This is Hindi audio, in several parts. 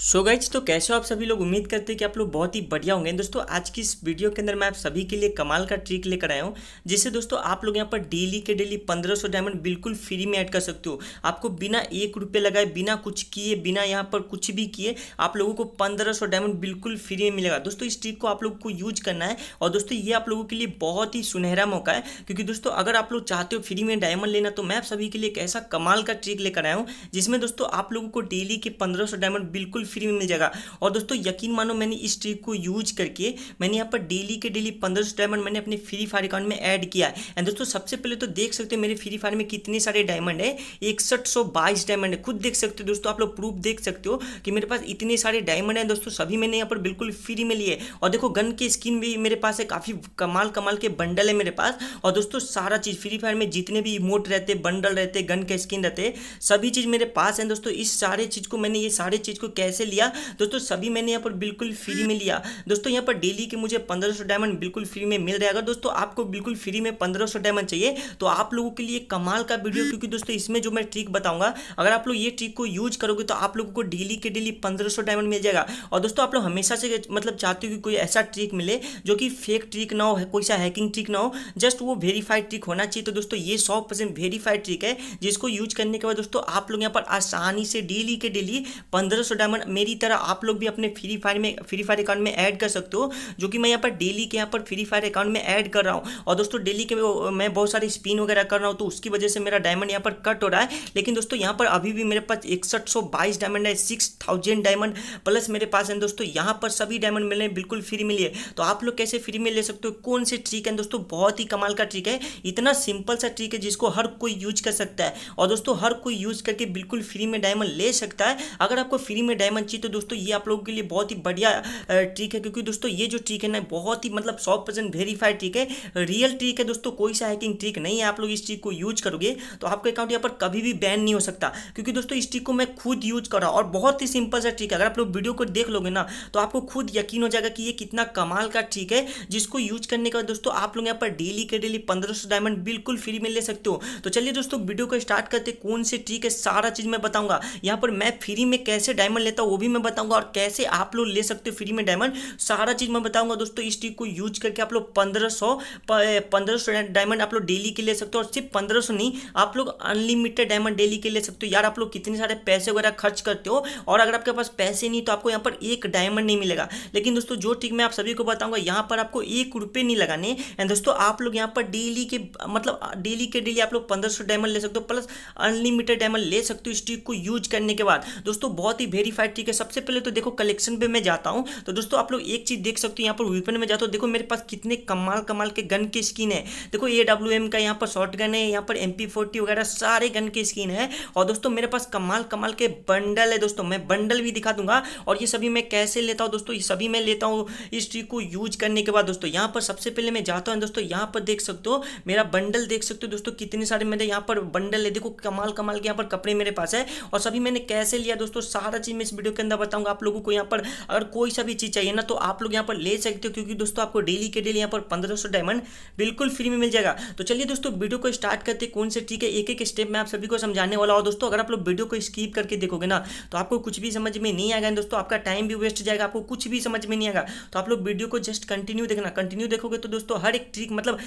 सो so गाइज तो कैसे हो आप सभी लोग उम्मीद करते हैं कि आप लोग बहुत ही बढ़िया होंगे दोस्तों आज की इस वीडियो के अंदर मैं आप सभी के लिए कमाल का ट्रिक लेकर आया हूँ जिससे दोस्तों आप लोग यहाँ पर डेली के डेली 1500 डायमंड बिल्कुल फ्री में ऐड कर सकते हो आपको बिना एक रुपये लगाए बिना कुछ किए बिना यहाँ पर कुछ भी किए आप लोगों को पंद्रह डायमंड बिल्कुल फ्री में मिलेगा दोस्तों इस ट्रिक को आप लोग को यूज करना है और दोस्तों ये आप लोगों के लिए बहुत ही सुनहरा मौका है क्योंकि दोस्तों अगर आप लोग चाहते हो फ्री में डायमंड लेना तो मैं आप सभी के लिए एक ऐसा कमाल का ट्रिक लेकर आया हूँ जिसमें दोस्तों आप लोगों को डेली के पंद्रह डायमंड बिल्कुल फ्री में मिल जाएगा और दोस्तों यकीन मानो मैंने इस ट्रिक को यूज करके मैंने यहाँ पर डेली के डेली पंद्रह सौ डायमंड मैंने अपने फ्री फायर अकाउंट में ऐड किया एंड दोस्तों सबसे पहले तो देख सकते हो मेरे फ्री फायर में कितने सारे डायमंड है इकसठ सौ बाईस डायमंड है खुद देख सकते हो दोस्तों आप लोग प्रूफ देख सकते हो कि मेरे पास इतने सारे डायमंड हैं दोस्तों सभी मैंने यहाँ पर बिल्कुल फ्री में लिए और देखो गन के स्किन भी मेरे पास है काफ़ी कमाल कमाल के बंडल है मेरे पास और दोस्तों सारा चीज़ फ्री फायर में जितने भी इमोट रहते बंडल रहते गन के स्किन रहते सभी चीज़ मेरे पास है दोस्तों इस सारे चीज़ को मैंने ये सारे चीज़ को कैसे कैसे लिया दोस्तों सभी मैंने यहाँ पर बिल्कुल फ्री में लिया दोस्तों यहाँ पर डेली के मुझे पंद्रह डायमंड बिल्कुल फ्री में मिल रहा है अगर दोस्तों आपको बिल्कुल फ्री में पंद्रह डायमंड चाहिए तो आप लोगों के लिए कमाल का वीडियो क्योंकि दोस्तों इसमें जो मैं ट्रिक बताऊंगा अगर आप लोग ये ट्रिक को यूज करोगे तो आप लोगों को डेली के डेली पंद्रह डायमंड मिल जाएगा और दोस्तों आप लोग हमेशा से मतलब चाहते हो कि कोई ऐसा ट्रिक मिले जो कि फेक ट्रिक ना हो कोई सा हैकिंग ट्रिक ना हो जस्ट वो वेरीफाइड ट्रिक होना चाहिए तो दोस्तों ये सौ परसेंट वेरीफाइड ट्रिक है जिसको यूज करने के बाद दोस्तों आप लोग यहाँ पर आसानी से डेली के डेली पंद्रह सौ डायमंड मेरी तरह आप लोग भी अपने फ्री फायर में फ्री फायर अकाउंट में ऐड कर सकते हो जो कि मैं यहाँ पर डेली के यहाँ पर फ्री फायर अकाउंट में ऐड कर रहा हूँ और दोस्तों डेली के मैं बहुत सारी स्पिन वगैरह कर रहा हूँ तो उसकी वजह से मेरा डायमंड यहाँ पर कट हो रहा है लेकिन दोस्तों यहाँ पर अभी भी मेरे पास इकसठ डायमंड है सिक्स डायमंड प्लस मेरे पास है दोस्तों यहाँ पर सभी डायमंड मिलने बिल्कुल फ्री मिलिए तो आप लोग कैसे फ्री में ले सकते हो कौन सी ट्रिक है दोस्तों बहुत ही कमाल का ट्रिक है इतना सिंपल सा ट्रिक है जिसको हर कोई यूज कर सकता है और दोस्तों हर कोई यूज करके बिल्कुल फ्री में डायमंड ले सकता है अगर आपको फ्री में डायमंड चाहिए तो दोस्तों ये आप लोगों के लिए बहुत ही बढ़िया ट्रिक है क्योंकि दोस्तों ये जो ट्रिक है ना बहुत ही मतलब सौ परसेंट वेरीफाइड ट्रिक है रियल ट्रिक है दोस्तों कोई सा हैकिंग ट्रिक नहीं है आप लोग इस ट्रिक को यूज करोगे तो आपका अकाउंट यहाँ पर कभी भी बैन नहीं हो सकता क्योंकि दोस्तों इस ट्रिक को मैं खुद यूज कर रहा और बहुत ही सिंपल सा ट्रिक है अगर आप लोग वीडियो को देख लोगे ना तो आपको खुद यकीन हो जाएगा कि ये कितना कमाल का ट्रिक है जिसको यूज करने के बाद दोस्तों आप लोग यहाँ पर डेली के डेली पंद्रह डायमंड बिल्कुल फ्री में ले सकते हो तो चलिए दोस्तों वीडियो को स्टार्ट करते कौन से ट्रिक है सारा चीज मैं बताऊंगा यहाँ पर मैं फ्री में कैसे डायमंड देता हूँ वो भी मैं बताऊंगा और कैसे आप लोग ले सकते हो फ्री में डायमंड सारा चीज़ मैं बताऊंगा दोस्तों इस ट्रिक को यूज करके आप लोग पंद्रह सौ पंद्रह सौ डायमंड आप लोग डेली के ले सकते हो और सिर्फ पंद्रह नहीं आप लोग अनलिमिटेड डायमंड डेली के ले सकते हो यार आप लोग कितने सारे पैसे वगैरह खर्च करते हो और अगर आपके पास पैसे नहीं तो आपको यहाँ पर एक डायमंड नहीं मिलेगा लेकिन दोस्तों जो ट्रिक मैं आप सभी को बताऊंगा यहाँ पर आपको एक रुपये नहीं लगाने एंड दोस्तों आप लोग यहाँ पर डेली के मतलब डेली के डेली आप लोग पंद्रह डायमंड ले सकते हो प्लस अनलिमिटेड डायमंड ले सकते हो इस ट्रिक को यूज करने के बाद दोस्तों बहुत ही वेरीफाइड है ठीक है सबसे पहले तो देखो कलेक्शन पे मैं जाता हूँ तो दोस्तों आप लोग एक चीज़ देख सकते हो यहाँ पर वेपन में जाता हूँ देखो मेरे पास कितने कमाल कमाल के गन के स्किन है देखो ए डब्ल्यू एम का यहाँ पर शॉर्ट गन है यहाँ पर एम पी फोर्टी वगैरह सारे गन के स्किन है और दोस्तों मेरे पास कमाल कमाल के बंडल है दोस्तों मैं बंडल भी दिखा दूंगा और ये सभी मैं कैसे लेता हूँ दोस्तों ये सभी मैं लेता हूँ इस ट्रिक को यूज करने के बाद दोस्तों यहाँ पर सबसे पहले मैं जाता हूँ दोस्तों यहाँ पर देख सकते हो मेरा बंडल देख सकते हो दोस्तों कितने सारे मेरे यहाँ पर बंडल है देखो कमाल कमाल के यहाँ पर कपड़े मेरे पास है और सभी मैंने कैसे लिया दोस्तों सारा चीज़ मैं इस वीडियो के अंदर बताऊंगा आप लोगों को यहाँ पर अगर कोई सा भी चीज़ चाहिए ना तो आप लोग यहाँ पर ले सकते हो क्योंकि दोस्तों आपको डेली के डेली यहाँ पर पंद्रह डायमंड बिल्कुल फ्री में मिल जाएगा तो चलिए दोस्तों वीडियो को स्टार्ट करते कौन से ठीक है एक एक स्टेप मैं आप सभी को समझाने वाला हूँ दोस्तों अगर आप लोग वीडियो को स्कीप करके देखोगे ना तो आपको कुछ भी समझ में नहीं आएगा दोस्तों आपका टाइम भी वेस्ट जाएगा आपको कुछ भी समझ में नहीं आएगा तो आप लोग वीडियो को जस्ट कंटिन्यू देखना कंटिन्यू देखोगे तो दोस्तों हर एक ट्रिक मतलब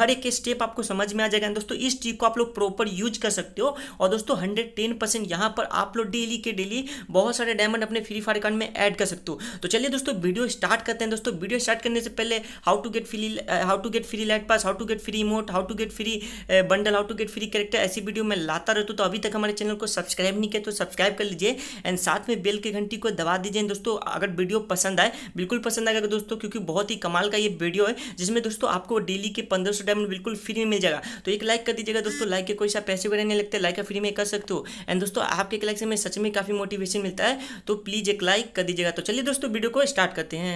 हर एक स्टेप आपको समझ में आ जाएगा दोस्तों इस ट्रिक को आप लोग प्रॉपर यूज कर सकते हो और दोस्तों हंड्रेड टेन परसेंट यहाँ पर आप लोग डेली के डेली बहुत सारे डायमंड अपने फ्री फायर अकाउंट में ऐड कर सकते हो तो चलिए दोस्तों वीडियो स्टार्ट करते हैं दोस्तों वीडियो स्टार्ट करने से पहले how to get free how to get free light pass how to get free emote how to get free bundle how to get free character ऐसी वीडियो मैं लाता रहता हूँ तो अभी तक हमारे चैनल को सब्सक्राइब नहीं किया तो सब्सक्राइब कर लीजिए एंड साथ में बेल की घंटी को दबा दीजिए दोस्तों अगर वीडियो पसंद आए बिल्कुल पसंद आएगा दोस्तों क्योंकि बहुत ही कमाल का ये वीडियो है जिसमें दोस्तों आपको डेली के पंद्रह सौ डायमंड बिल्कुल फ्री में मिल जाएगा तो एक लाइक कर दीजिएगा दोस्तों लाइक के कोई सा पैसे वगैरह नहीं लगते लाइक का फ्री में कर सकते हो एंड दोस्तों आपके लाइक से मैं सच में काफ़ी मोटिवेशन मिलता है तो प्लीज़ एक लाइक कर दीजिएगा तो चलिए दोस्तों वीडियो को स्टार्ट करते हैं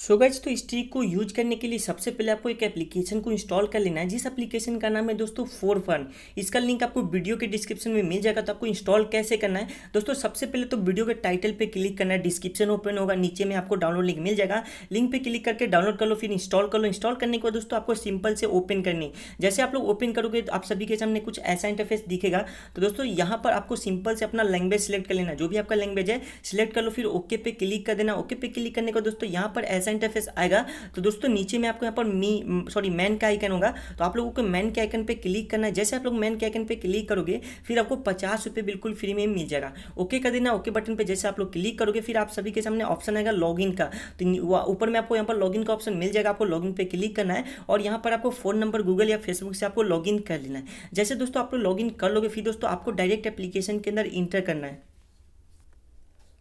सो गज तो इस ट्रिक को यूज करने के लिए सबसे पहले आपको एक एप्लीकेशन को इंस्टॉल कर लेना है जिस एप्लीकेशन का नाम है दोस्तों फोर फन इसका लिंक आपको वीडियो के डिस्क्रिप्शन में मिल जाएगा तो आपको इंस्टॉल कैसे करना है दोस्तों सबसे पहले तो वीडियो के टाइटल पे क्लिक करना है डिस्क्रिप्शन ओपन होगा नीचे में आपको डाउनलोड लिंक मिल जाएगा लिंक पर क्लिक करके डाउनलोड कर लो फिर इंस्टॉल कर लो इंस्टॉल करने के बाद दोस्तों आपको सिंपल से ओपन करनी जैसे आप लोग ओपन करोगे तो आप सभी के सामने कुछ ऐसा इंटरफेस दिखेगा तो दोस्तों यहाँ पर आपको सिंपल से अपना लैंग्वेज सेलेक्ट कर लेना जो भी आपका लैंग्वेज है सिलेक्ट कर लो फिर ओके पे क्लिक कर देना ओके पे क्लिक करने का दोस्तों यहाँ पर ऐसा इंटरफेस आएगा तो दोस्तों नीचे में आपको यहाँ पर मी सॉरी मैन का आइकन होगा तो आप लोगों को मैन के आइकन पर क्लिक करना है जैसे आप लोग मैन के आइकन पर क्लिक करोगे फिर आपको पचास रुपये बिल्कुल फ्री में मिल जाएगा ओके कर देना ओके बटन पर जैसे आप लोग क्लिक करोगे फिर आप सभी के सामने ऑप्शन आएगा लॉग का तो ऊपर में आपको यहाँ पर लॉग का ऑप्शन मिल जाएगा आपको इन पे क्लिक करना है और यहाँ पर आपको फोन नंबर गूगल या फेसबुक से आपको इन कर लेना है जैसे दोस्तों आप लोग इन कर लोगे फिर दोस्तों आपको डायरेक्ट एप्लीकेशन के अंदर इंटर करना है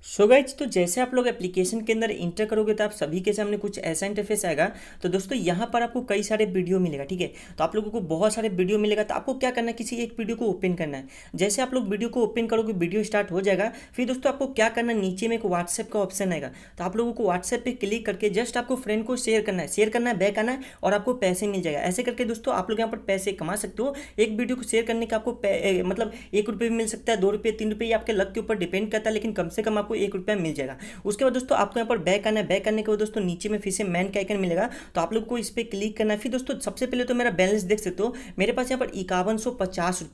सो गाइज तो जैसे आप लोग एप्लीकेशन के अंदर इंटर करोगे तो आप सभी के सामने कुछ ऐसा इंटरफेस आएगा तो दोस्तों यहाँ पर आपको कई सारे वीडियो मिलेगा ठीक है तो आप लोगों को बहुत सारे वीडियो मिलेगा तो आपको क्या करना है किसी एक वीडियो को ओपन करना है जैसे आप लोग वीडियो को ओपन करोगे वीडियो स्टार्ट हो जाएगा फिर दोस्तों आपको क्या करना नीचे में एक व्हाट्सएप का ऑप्शन आएगा तो आप लोगों को व्हाट्सएप पर क्लिक करके जस्ट आपको फ्रेंड को शेयर करना है शेयर करना है बैक आना है और आपको पैसे मिल जाएगा ऐसे करके दोस्तों आप लोग यहाँ पर पैसे कमा सकते हो एक वीडियो को शेयर करने का आपको मतलब एक रुपये भी मिल सकता है दो रुपये तीन रुपये आपके लक के ऊपर डिपेंड करता है लेकिन कम से कम आपको आपको एक रुपया मिल जाएगा उसके बाद दोस्तों आपको यहाँ पर बैक करना है बैक करने के बाद दोस्तों नीचे में फिर से मैन का आइकन मिलेगा तो आप लोग को इस पर क्लिक करना है फिर दोस्तों सबसे पहले तो मेरा बैलेंस देख सकते हो मेरे पास यहाँ पर इक्यावन सौ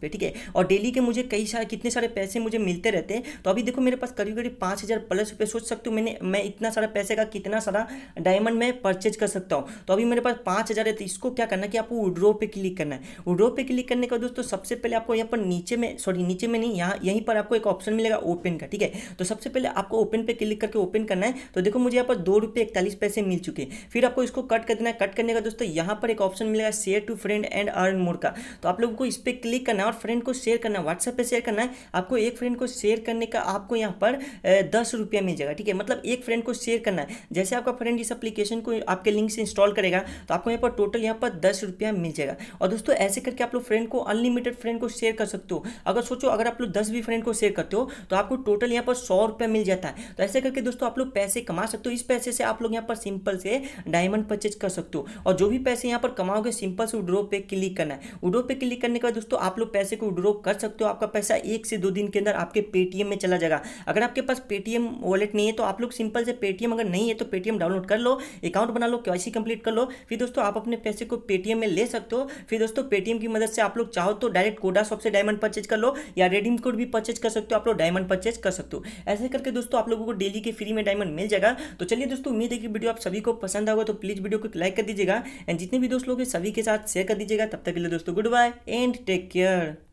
ठीक है और डेली के मुझे कई सारे कितने सारे पैसे मुझे मिलते रहते हैं तो अभी देखो मेरे पास करीब करीब पाँच प्लस रुपये सोच सकते हो मैंने मैं इतना सारा पैसे का कितना सारा डायमंड मैं परचेज कर सकता हूँ तो अभी मेरे पास पाँच है तो इसको क्या करना कि आपको उड्रो पर क्लिक करना है उड्रो पर क्लिक करने के बाद दोस्तों सबसे पहले आपको यहाँ पर नीचे में सॉरी नीचे में नहीं यहाँ यहीं पर आपको एक ऑप्शन मिलेगा ओपन का ठीक है तो सबसे पहले आपको ओपन पे क्लिक करके ओपन करना है तो देखो मुझे यहाँ पर दो रुपये इकतालीस पैसे मिल चुके हैं फिर आपको इसको कट कर देना है कट करने का दोस्तों यहाँ पर एक ऑप्शन मिलेगा share to friend and earn mode का तो आप लोगों को इस पर क्लिक करना है और फ्रेंड को शेयर करना है व्हाट्सएप पर शेयर करना है आपको एक फ्रेंड को शेयर करने का आपको यहाँ पर दस रुपया मिल जाएगा ठीक है मतलब एक फ्रेंड को शेयर करना है जैसे आपका फ्रेंड इस अपलीकेशन को आपके लिंक से इंस्टॉल करेगा तो आपको यहाँ पर टोटल यहाँ पर दस रुपया मिल जाएगा और दोस्तों ऐसे करके आप लोग फ्रेंड को अनलिमिटेड फ्रेंड को शेयर कर सकते हो अगर सोचो अगर आप लोग दस भी फ्रेंड को शेयर करते हो तो आपको टोटल यहाँ पर सौ रुपया मिल जाता है तो ऐसे करके दोस्तों आप लोग पैसे कमा सकते हो इस पैसे से आप लोग यहाँ पर सिंपल से डायमंड परचेज कर सकते हो और जो भी पैसे यहाँ पर कमाओगे सिंपल से उड्रो पे क्लिक करना है उड्रो पे क्लिक करने के बाद दोस्तों आप लोग पैसे को उड्रो कर सकते हो आपका पैसा एक से दो दिन के अंदर आपके पेटीएम में चला जाएगा अगर आपके पास पेटीएम वॉलेट नहीं है तो आप लोग सिंपल से पेटीएम अगर नहीं है तो पेटीएम डाउनलोड कर लो अकाउंट बना लो कैसी कंप्लीट कर लो फिर दोस्तों आप अपने पैसे को पेटीएम में ले सकते हो फिर दोस्तों पेटीएम की मदद से आप लोग चाहो तो डायरेक्ट कोडा शॉप से डायमंड परचेज कर लो या रेडीम कोड भी परचेज कर सकते हो आप लोग डायमंड परचेज कर सकते हो ऐसे करके सकते हैं दोस्तों आप लोगों को डेली के फ्री में डायमंड मिल जाएगा तो चलिए दोस्तों उम्मीद है कि वीडियो आप सभी को पसंद आएगा तो प्लीज़ वीडियो को लाइक कर दीजिएगा एंड जितने भी दोस्त लोग सभी के साथ शेयर कर दीजिएगा तब तक के लिए दोस्तों good bye and take care